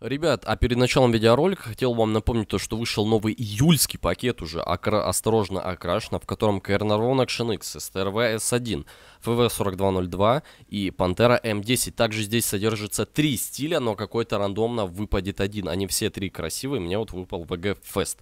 Ребят, а перед началом видеоролика хотел вам напомнить то, что вышел новый июльский пакет уже окра... «Осторожно окрашено», в котором Кэрнарон Action X, STRV S1, FV4202 и Пантера М10. Эм Также здесь содержится три стиля, но какой-то рандомно выпадет один. Они все три красивые, мне вот выпал VG Fest.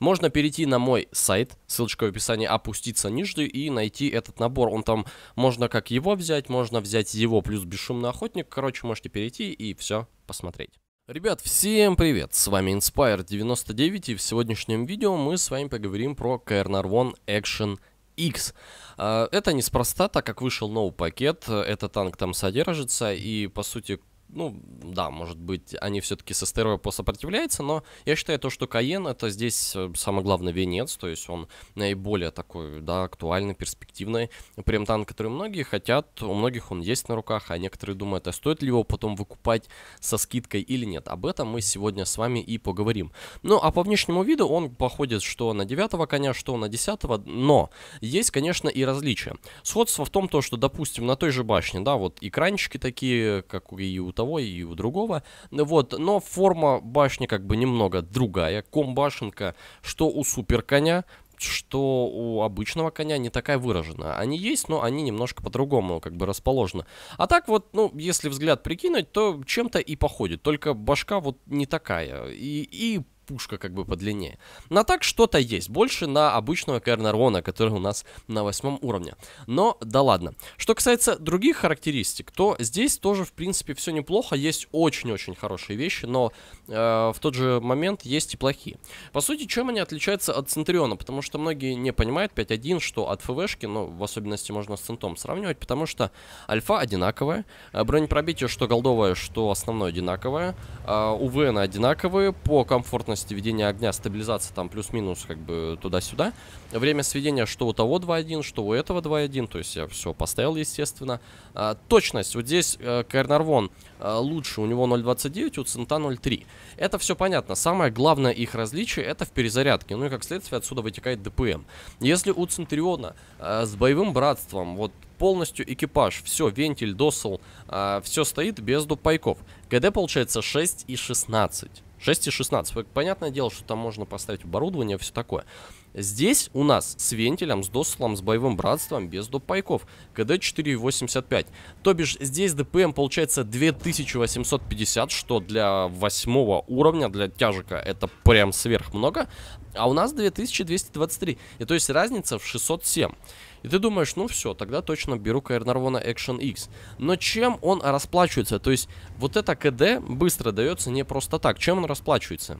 Можно перейти на мой сайт, ссылочка в описании, опуститься ниже и найти этот набор. Он там, можно как его взять, можно взять его плюс бесшумный охотник. Короче, можете перейти и все посмотреть. Ребят, всем привет! С вами Inspire99 и в сегодняшнем видео мы с вами поговорим про Kernel One Action X. А, это неспроста, так как вышел новый пакет, э, этот танк там содержится и по сути ну, да, может быть, они все-таки со СТРВ посопротивляются, но я считаю то, что Каен это здесь э, самый главный венец, то есть он наиболее такой, да, актуальный, перспективный. Прям танк, который многие хотят, у многих он есть на руках, а некоторые думают, а стоит ли его потом выкупать со скидкой или нет. Об этом мы сегодня с вами и поговорим. Ну, а по внешнему виду он походит что на 9 коня, что на 10, но есть, конечно, и различия. Сходство в том, то, что, допустим, на той же башне, да, вот экранчики такие, как и у того и у другого. Вот, но форма башни как бы немного другая. Комбашенка, что у суперконя, что у обычного коня не такая выражена. Они есть, но они немножко по-другому как бы расположены. А так вот, ну, если взгляд прикинуть, то чем-то и походит. Только башка вот не такая. И, и пушка как бы подлиннее. Но так что-то есть, больше на обычного Кернарона, который у нас на восьмом уровне. Но да ладно. Что касается других характеристик, то здесь тоже в принципе все неплохо, есть очень-очень хорошие вещи, но э, в тот же момент есть и плохие. По сути, чем они отличаются от центриона? Потому что многие не понимают 5.1, что от ФВшки, ну в особенности можно с Центом сравнивать, потому что альфа одинаковая, э, бронепробитие что голдовое, что основное одинаковое, э, УВН одинаковые, по комфортности скорости ведения огня стабилизация там плюс-минус как бы туда-сюда. Время сведения что у того 2.1, что у этого 2.1, то есть я все поставил, естественно. А, точность, вот здесь э, Кернарвон э, лучше, у него 0.29, у Цента 0.3. Это все понятно, самое главное их различие это в перезарядке, ну и как следствие отсюда вытекает ДПМ. Если у Центриона э, с боевым братством, вот полностью экипаж. Все, вентиль, досол, э, а, все стоит без дупайков. КД получается 6 и 16. 6 и 16. Понятное дело, что там можно поставить оборудование, все такое. Здесь у нас с вентилем, с досолом, с боевым братством, без допайков. КД 4,85. То бишь, здесь ДПМ получается 2850, что для восьмого уровня, для тяжика, это прям сверх много. А у нас 2223. И то есть разница в 607. И ты думаешь, ну все, тогда точно беру Каэрнарвона Action X. Но чем он расплачивается? То есть вот это КД быстро дается не просто так. Чем он расплачивается?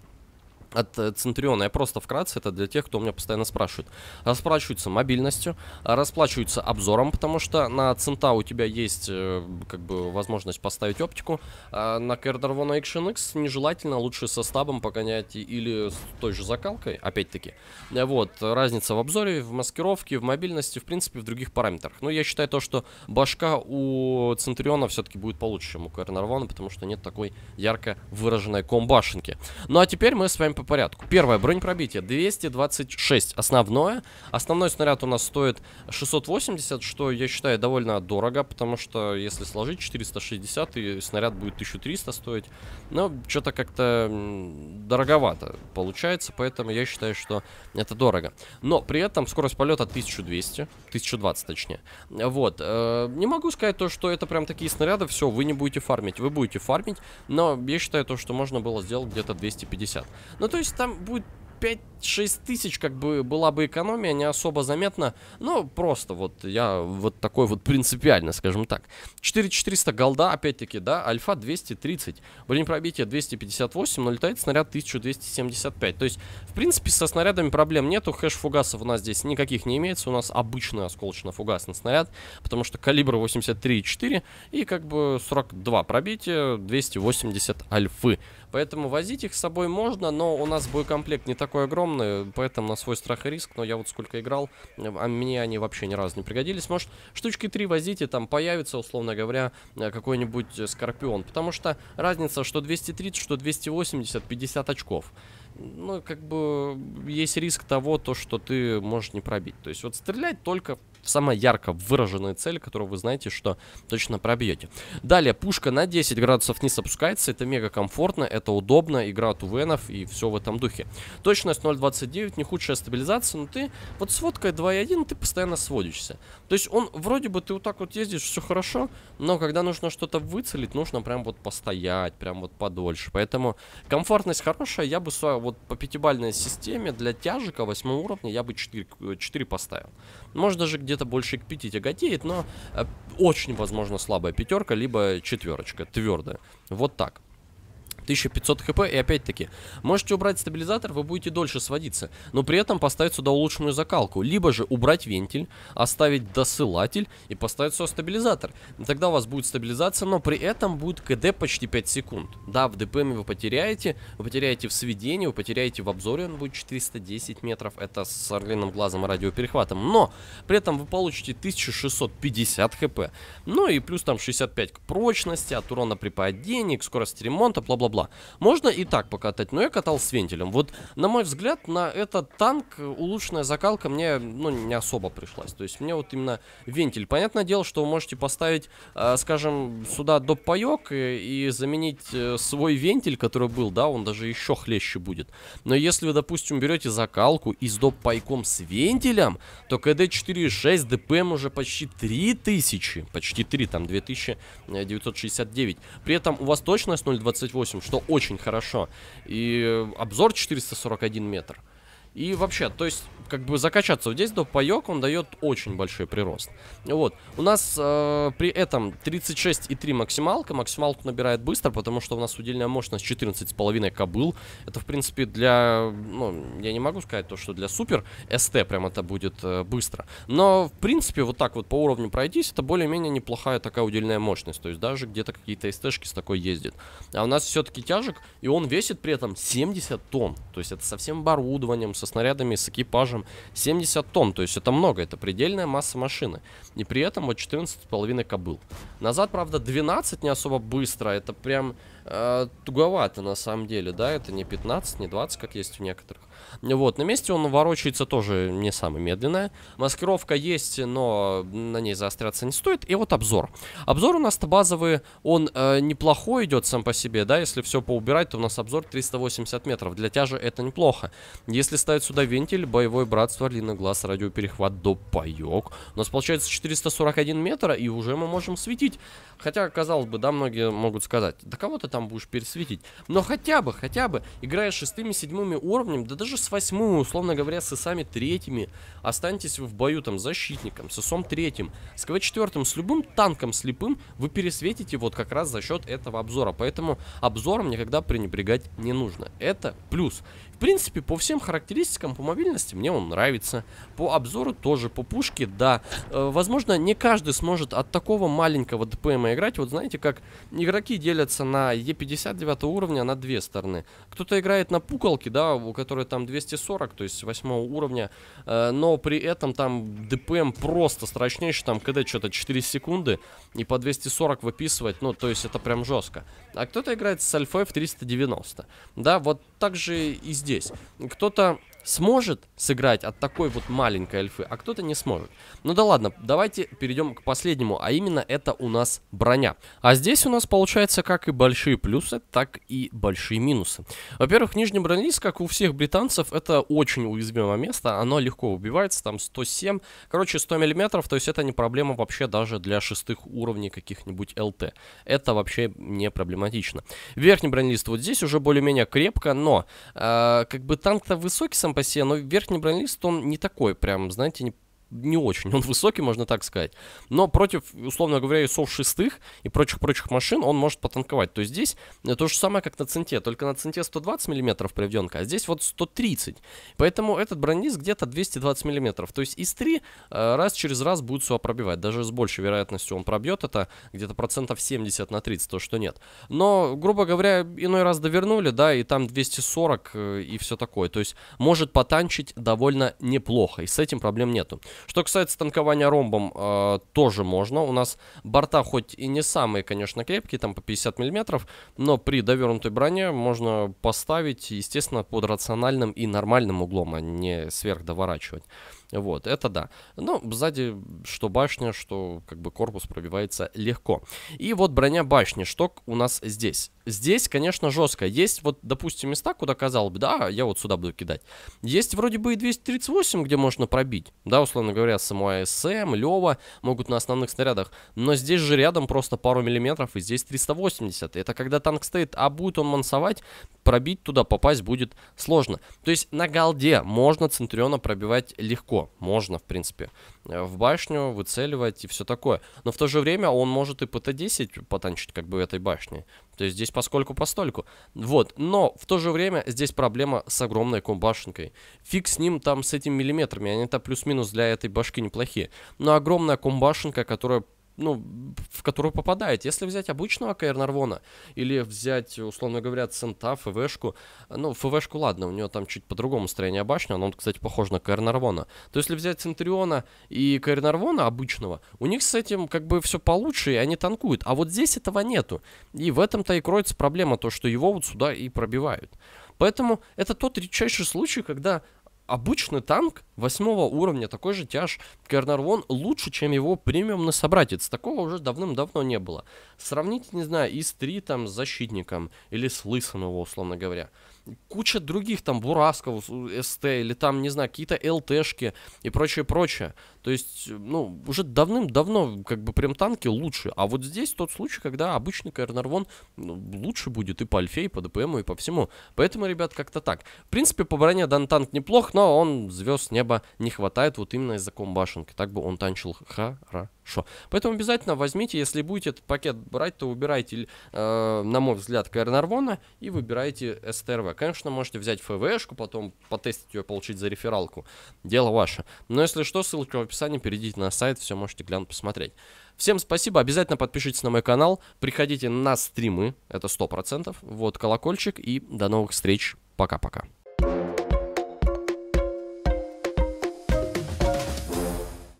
от э, центриона Я просто вкратце, это для тех, кто у меня постоянно спрашивает. Расплачиваются мобильностью, а, расплачиваются обзором, потому что на Цента у тебя есть э, как бы возможность поставить оптику. А на Кердер One Action X нежелательно, лучше со стабом погонять или с той же закалкой, опять-таки. Вот, разница в обзоре, в маскировке, в мобильности, в принципе, в других параметрах. Но я считаю то, что башка у центриона все-таки будет получше, чем у Кердер One, потому что нет такой ярко выраженной комбашенки. Ну а теперь мы с вами по порядку. Первое, бронепробитие 226 основное. Основной снаряд у нас стоит 680, что я считаю довольно дорого, потому что если сложить 460, и снаряд будет 1300 стоить. Но ну, что-то как-то дороговато получается, поэтому я считаю, что это дорого. Но при этом скорость полета 1200, 1020 точнее. Вот. Э, не могу сказать то, что это прям такие снаряды, все, вы не будете фармить. Вы будете фармить, но я считаю то, что можно было сделать где-то 250. Но то есть там будет 5-6 тысяч, как бы была бы экономия, не особо заметно. Но просто вот я вот такой вот принципиально, скажем так. 4400 голда, опять-таки, да, альфа 230. Бронепробитие 258, но летает снаряд 1275. То есть, в принципе, со снарядами проблем нету. Хэш фугасов у нас здесь никаких не имеется. У нас обычный осколочно-фугасный снаряд, потому что калибр 83,4 и как бы 42 пробития, 280 альфы. Поэтому возить их с собой можно, но у нас боекомплект не такой огромный, поэтому на свой страх и риск. Но я вот сколько играл, а мне они вообще ни разу не пригодились. Может, штучки 3 возите, там появится, условно говоря, э, какой-нибудь Скорпион. Потому что разница, что 230, что 280, 50 очков ну, как бы есть риск того, то, что ты можешь не пробить. То есть вот стрелять только самая ярко выраженная цель, которую вы знаете, что точно пробьете. Далее, пушка на 10 градусов не опускается, это мега комфортно, это удобно, игра от увенов и все в этом духе. Точность 0.29, не худшая стабилизация, но ты вот с водкой 2.1 ты постоянно сводишься. То есть он вроде бы ты вот так вот ездишь, все хорошо, но когда нужно что-то выцелить, нужно прям вот постоять, прям вот подольше. Поэтому комфортность хорошая, я бы вот по пятибальной системе для тяжика 8 уровня я бы 4, 4 э, поставил. Может даже где где-то больше к 5 тяготеет, но э, очень, возможно, слабая пятерка, либо четверочка, твердая. Вот так. 1500 хп, и опять-таки, можете убрать стабилизатор, вы будете дольше сводиться, но при этом поставить сюда улучшенную закалку, либо же убрать вентиль, оставить досылатель и поставить сюда стабилизатор. Тогда у вас будет стабилизация, но при этом будет КД почти 5 секунд. Да, в дпм вы потеряете, вы потеряете в сведении, вы потеряете в обзоре, он будет 410 метров, это с орлиным глазом и радиоперехватом, но при этом вы получите 1650 хп, ну и плюс там 65 к прочности, от урона при падении, к скорости ремонта, бла-бла-бла бла Можно и так покатать, но я катал с вентилем. Вот, на мой взгляд, на этот танк улучшенная закалка мне, ну, не особо пришлась. То есть мне вот именно вентиль. Понятное дело, что вы можете поставить, э, скажем, сюда доп. паёк и, и заменить э, свой вентиль, который был, да, он даже еще хлеще будет. Но если вы, допустим, берете закалку и с доп. пайком с вентилем, то КД 4.6 ДПМ уже почти 3000, почти 3, там 2969. Э, При этом у вас точность 0.28, что очень хорошо. И обзор 441 метр. И вообще, то есть как бы закачаться. Вот здесь до паек он дает очень большой прирост. Вот. У нас э, при этом 36,3 максималка. Максималку набирает быстро, потому что у нас удельная мощность 14,5 кобыл. Это, в принципе, для... Ну, я не могу сказать то, что для супер СТ прям это будет э, быстро. Но, в принципе, вот так вот по уровню пройдись, это более-менее неплохая такая удельная мощность. То есть даже где-то какие-то СТшки с такой ездят. А у нас все-таки тяжек, и он весит при этом 70 тонн. То есть это со всем оборудованием, со снарядами, с экипажем скажем, 70 тонн, то есть это много, это предельная масса машины. И при этом вот 14,5 кобыл. Назад, правда, 12 не особо быстро, это прям э, туговато на самом деле, да, это не 15, не 20, как есть у некоторых. Вот, на месте он ворочается тоже не самая медленная. Маскировка есть, но на ней заостряться не стоит. И вот обзор. Обзор у нас-то базовый, он э, неплохой идет сам по себе, да, если все поубирать, то у нас обзор 380 метров. Для тяжи это неплохо. Если ставить сюда вентиль, боевой братство, длинный глаз, радиоперехват до у нас получается 441 метра, и уже мы можем светить. Хотя, казалось бы, да, многие могут сказать, да кого ты там будешь пересветить? Но хотя бы, хотя бы, играя шестыми, седьмыми уровнями да даже даже с восьмым, условно говоря, с исами третьими, останетесь вы в бою там с защитником, с исом третьим, с кв четвертым с любым танком слепым, вы пересветите вот как раз за счет этого обзора. Поэтому обзором никогда пренебрегать не нужно. Это плюс. В принципе, по всем характеристикам, по мобильности мне он нравится. По обзору тоже, по пушке, да. Э, возможно, не каждый сможет от такого маленького ДПМа играть. Вот знаете, как игроки делятся на Е59 уровня на две стороны. Кто-то играет на пукалке, да, у которой там там 240, то есть 8 уровня, э, но при этом там ДПМ просто страшнейший, там КД что-то 4 секунды, и по 240 выписывать, ну, то есть это прям жестко. А кто-то играет с альфой в 390, да, вот так же и здесь. Кто-то сможет сыграть от такой вот маленькой эльфы, а кто-то не сможет. Ну да ладно, давайте перейдем к последнему, а именно это у нас броня. А здесь у нас получается как и большие плюсы, так и большие минусы. Во-первых, нижний бронелист, как у всех британцев, это очень уязвимое место, оно легко убивается, там 107, короче 100 миллиметров, то есть это не проблема вообще даже для шестых уровней каких-нибудь ЛТ. Это вообще не проблематично. Верхний бронелист вот здесь уже более-менее крепко, но э, как бы танк-то высокий сам по себе, но верхний бронелист, он не такой прям, знаете, не не очень, он высокий, можно так сказать. Но против, условно говоря, ИСов шестых и прочих-прочих машин он может потанковать. То есть здесь э, то же самое, как на Центе, только на Центе 120 мм приведенка, а здесь вот 130. Поэтому этот бронелист где-то 220 мм. То есть из 3 э, раз через раз будет все пробивать. Даже с большей вероятностью он пробьет это где-то процентов 70 на 30, то что нет. Но, грубо говоря, иной раз довернули, да, и там 240 э, и все такое. То есть может потанчить довольно неплохо, и с этим проблем нету. Что касается танкования ромбом, э, тоже можно. У нас борта хоть и не самые, конечно, крепкие, там по 50 мм, но при довернутой броне можно поставить, естественно, под рациональным и нормальным углом, а не сверх доворачивать. Вот, это да. Но ну, сзади что башня, что как бы корпус пробивается легко. И вот броня башни, что у нас здесь? Здесь, конечно, жестко. Есть вот, допустим, места, куда казалось бы, да, я вот сюда буду кидать. Есть вроде бы и 238, где можно пробить. Да, условно говоря, само СМ, Лева могут на основных снарядах. Но здесь же рядом просто пару миллиметров, и здесь 380. Это когда танк стоит, а будет он мансовать, пробить туда попасть будет сложно. То есть на голде можно Центуриона пробивать легко можно, в принципе, э, в башню выцеливать и все такое. Но в то же время он может и ПТ-10 потанчить как бы этой башни. То есть здесь поскольку постольку. Вот, но в то же время здесь проблема с огромной комбашенкой. Фиг с ним там с этими миллиметрами, они-то плюс-минус для этой башки неплохие. Но огромная комбашенка, которая ну, в которую попадает. Если взять обычного АКР Нарвона или взять, условно говоря, Цента, ФВшку, ну, ФВшку, ладно, у него там чуть по-другому строение башни, но он, кстати, похож на КР Нарвона, то если взять Центриона и КР Нарвона обычного, у них с этим как бы все получше, и они танкуют. А вот здесь этого нету. И в этом-то и кроется проблема, то, что его вот сюда и пробивают. Поэтому это тот редчайший случай, когда обычный танк восьмого уровня, такой же тяж Кернарвон лучше, чем его премиум на собратец. Такого уже давным-давно не было. сравнить не знаю, и с три там с защитником, или с лысым его, условно говоря. Куча других там Бурасков, СТ, или там, не знаю, какие-то ЛТшки и прочее, прочее. То есть, ну, уже давным-давно, как бы, прям танки лучше. А вот здесь тот случай, когда обычный Кернарвон ну, лучше будет и по альфе, и по ДПМу, и по всему. Поэтому, ребят, как-то так. В принципе, по броне дан танк неплох, но он звезд не хлеба не хватает вот именно из-за комбашенки, Так бы он танчил хорошо. Поэтому обязательно возьмите, если будете этот пакет брать, то выбирайте, э, на мой взгляд, Кайрнарвона и выбирайте СТРВ. Конечно, можете взять ФВшку, потом потестить ее, получить за рефералку. Дело ваше. Но если что, ссылка в описании, перейдите на сайт, все можете глянуть, посмотреть. Всем спасибо, обязательно подпишитесь на мой канал, приходите на стримы, это 100%, вот колокольчик и до новых встреч, пока-пока.